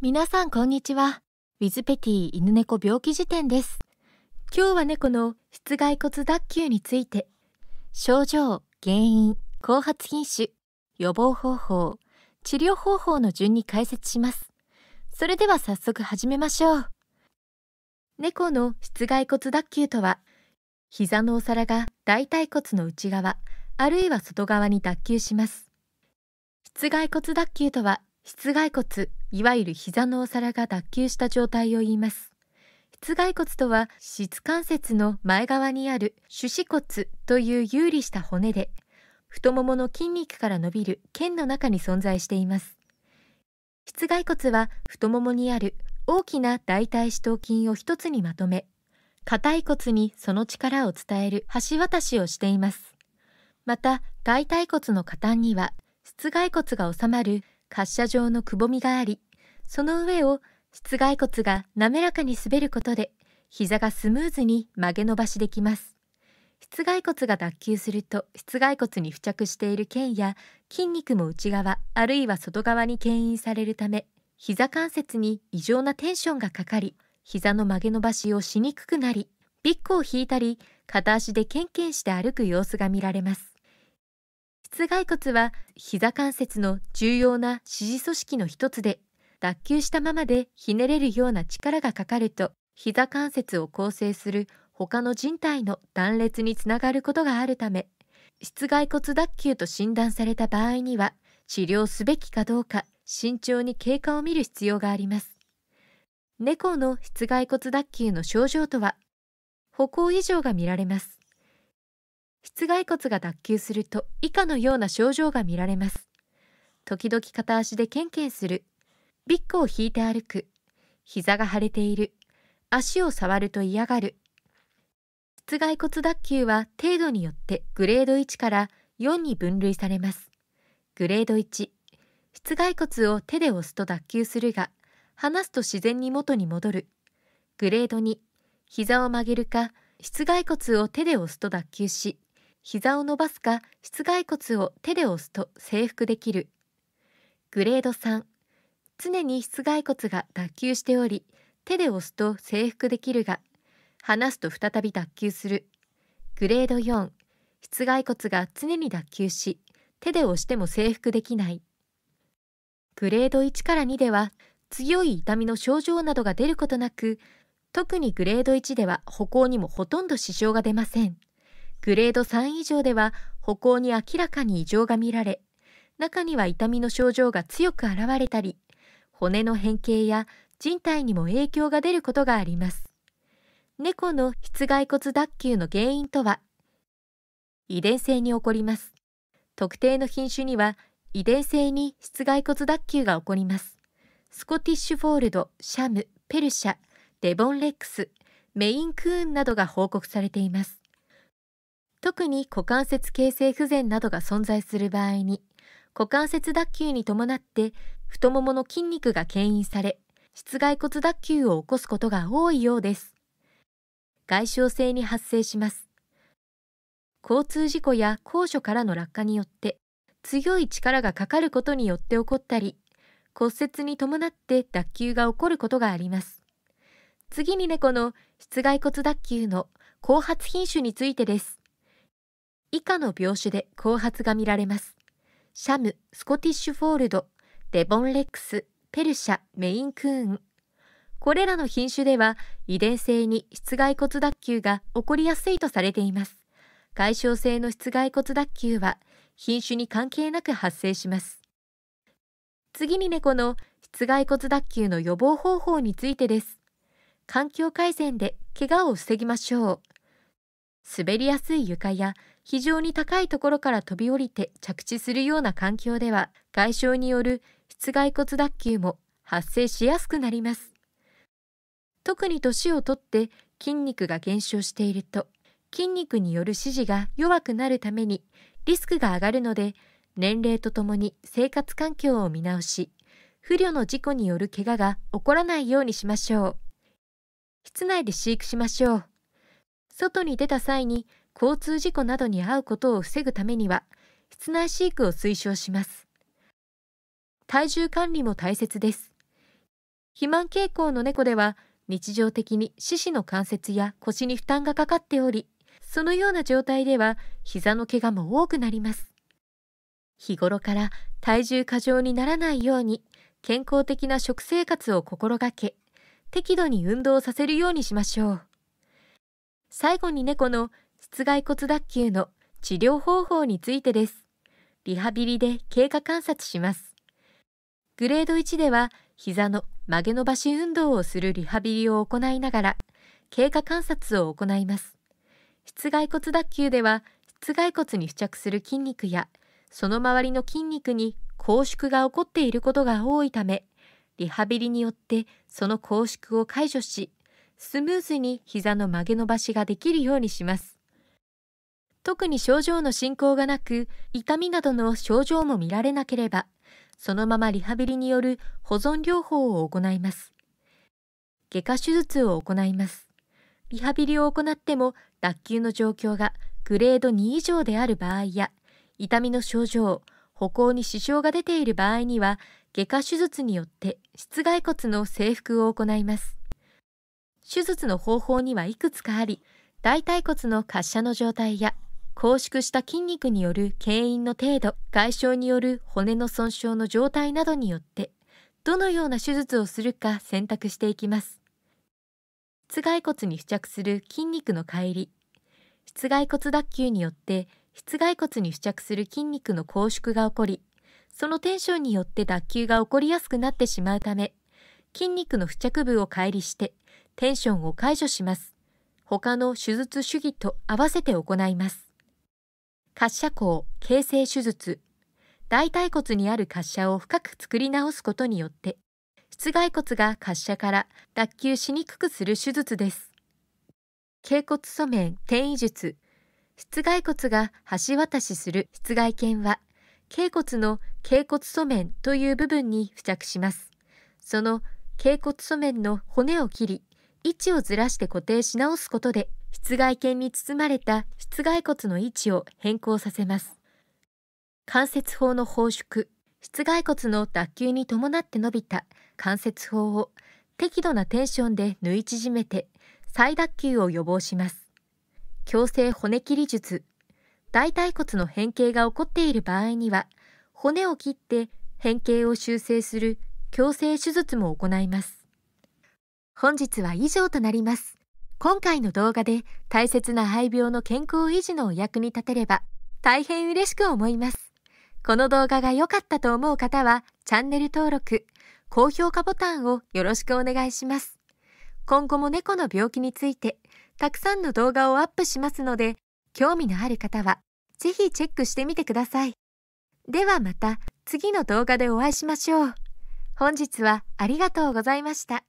皆さんこんにちは。ウィズペティ犬猫病気辞典です。今日は猫の室外骨脱臼について、症状、原因、後発品種、予防方法、治療方法の順に解説します。それでは早速始めましょう。猫の室外骨脱臼とは、膝のお皿が大腿骨の内側、あるいは外側に脱臼します。室外骨脱臼とは、室外骨、いわゆる膝のお皿が脱臼した状態を言います。膝蓋骨とは、膝関節の前側にある手指骨という有利した骨で、太ももの筋肉から伸びる腱の中に存在しています。膝蓋骨は太ももにある大きな大腿四頭筋を一つにまとめ、硬い骨にその力を伝える橋渡しをしています。また、大腿骨の下端には、膝蓋骨が収まる滑車状のくぼみがあり、その上を室外骨が滑らかに滑ることで、膝がスムーズに曲げ伸ばしできます。室外骨が脱臼すると室外骨に付着している腱や筋肉も内側あるいは外側に牽引されるため膝関節に異常なテンションがかかり膝の曲げ伸ばしをしにくくなりビッグを引いたり片足でケンケンして歩く様子が見られます膝蓋骨は膝関節の重要な支持組織の一つで脱臼したままでひねれるような力がかかると膝関節を構成する他の人体の断裂につながることがあるため室外骨脱臼と診断された場合には治療すべきかどうか慎重に経過を見る必要があります猫の膝蓋骨脱臼の症状とは歩行異常が見られます室外骨が脱臼すると以下のような症状が見られます時々片足でケンケンするビッグを引いて歩く膝が腫れている足を触ると嫌がる室外骨脱臼は程度によってグレード1から4に分類されますグレード1室外骨を手で押すと脱臼するが離すと自然に元に戻るグレード2膝を曲げるか室外骨を手で押すと脱臼し膝を伸ばすか室外骨を手で押すと征服できるグレード3常に室外骨が脱臼しており手で押すと征服できるが離すと再び脱臼するグレード4室外骨が常に脱臼し手で押しても征服できないグレード1から2では強い痛みの症状などが出ることなく特にグレード1では歩行にもほとんど支障が出ません。グレード3以上では歩行に明らかに異常が見られ、中には痛みの症状が強く現れたり、骨の変形や人体にも影響が出ることがあります。猫の室外骨脱臼の原因とは、遺伝性に起こります。特定の品種には遺伝性に室外骨脱臼が起こります。スコティッシュフォールド、シャム、ペルシャ、デボンレックス、メインクーンなどが報告されています。特に股関節形成不全などが存在する場合に、股関節脱臼に伴って太ももの筋肉が牽引され、室外骨脱臼を起こすことが多いようです。外傷性に発生します。交通事故や高所からの落下によって強い力がかかることによって起こったり骨折に伴って脱臼が起こることがあります次に猫、の室外骨脱臼の後発品種についてです以下の病種で後発が見られます。シャム、スコティッシュフォールド、デボンレックス、ペルシャ、メインクーン。これらの品種では遺伝性に室外骨脱臼が起こりやすいとされています。外傷性の室外骨脱臼は品種に関係なく発生します。次に猫、の室外骨脱臼の予防方法についてです。環境改善で怪我を防ぎましょう。滑りやすい床や非常に高いところから飛び降りて着地するような環境では外傷による室外骨脱臼も発生しやすくなります特に年をとって筋肉が減少していると筋肉による支持が弱くなるためにリスクが上がるので年齢とともに生活環境を見直し不慮の事故による怪我が起こらないようにしましょう室内で飼育しましょう外に出た際に交通事故などに遭うことを防ぐためには室内飼育を推奨します体重管理も大切です肥満傾向の猫では日常的に四肢の関節や腰に負担がかかっておりそのような状態では膝の怪我も多くなります日頃から体重過剰にならないように健康的な食生活を心がけ適度に運動させるようにしましょう最後に猫の室外骨脱臼の治療方法についてです。リハビリで経過観察します。グレード1では膝の曲げ伸ばし運動をするリハビリを行いながら経過観察を行います。室外骨脱臼では室外骨に付着する筋肉やその周りの筋肉に拘縮が起こっていることが多いためリハビリによってその拘縮を解除しスムーズに膝の曲げ伸ばしができるようにします。特に症状の進行がなく、痛みなどの症状も見られなければ、そのままリハビリによる保存療法を行います。外科手術を行います。リハビリを行っても、脱臼の状況がグレード2以上である場合や、痛みの症状、歩行に支障が出ている場合には、外科手術によって室外骨の制服を行います。手術の方法にはいくつかあり、大腿骨の滑車の状態や拘縮した筋肉による牽引の程度、外傷による骨の損傷の状態などによって、どのような手術をするか選択していきます。室外骨に付着する筋肉の乖離、室外骨脱臼によって室外骨に付着する筋肉の拘縮が起こり、そのテンションによって脱臼が起こりやすくなってしまうため、筋肉の付着部を乖離してテンションを解除します。他の手術主義と合わせて行います。滑車口形成手術大腿骨にある滑車を深く作り直すことによって室外骨が滑車から脱臼しにくくする手術です。頸骨素面転移術室外骨が橋渡しする室外腱は頸骨の頸骨素面という部分に付着します。その頸骨素面の骨を切り、位置をずらして固定し直すことで、室外腱に包まれた室外骨の位置を変更させます。関節法の放縮、室外骨の脱臼に伴って伸びた関節法を適度なテンションで縫い縮めて再脱臼を予防します。強制骨切り術、大腿骨の変形が起こっている場合には、骨を切って変形を修正する矯正手術も行います本日は以上となります今回の動画で大切な肺病の健康維持のお役に立てれば大変嬉しく思いますこの動画が良かったと思う方はチャンネル登録高評価ボタンをよろしくお願いします今後も猫の病気についてたくさんの動画をアップしますので興味のある方は是非チェックしてみてくださいではまた次の動画でお会いしましょう本日はありがとうございました。